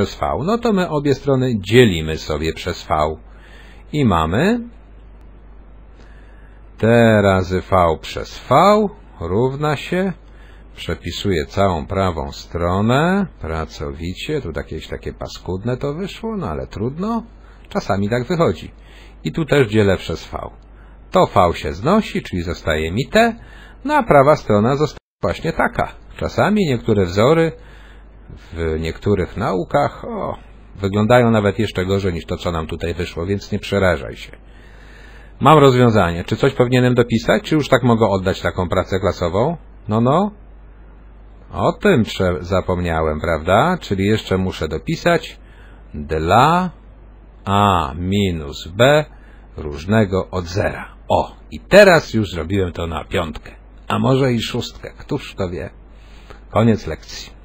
przez V, no to my obie strony dzielimy sobie przez V. I mamy t razy V przez V równa się, przepisuję całą prawą stronę, pracowicie, tu tak jakieś takie paskudne to wyszło, no ale trudno, czasami tak wychodzi. I tu też dzielę przez V. To V się znosi, czyli zostaje mi T, no a prawa strona zostaje właśnie taka. Czasami niektóre wzory w niektórych naukach o, wyglądają nawet jeszcze gorzej niż to, co nam tutaj wyszło, więc nie przerażaj się. Mam rozwiązanie. Czy coś powinienem dopisać, czy już tak mogę oddać taką pracę klasową? No, no. O tym zapomniałem, prawda? Czyli jeszcze muszę dopisać dla a minus b różnego od zera. O, i teraz już zrobiłem to na piątkę, a może i szóstkę, któż to wie. Koniec lekcji.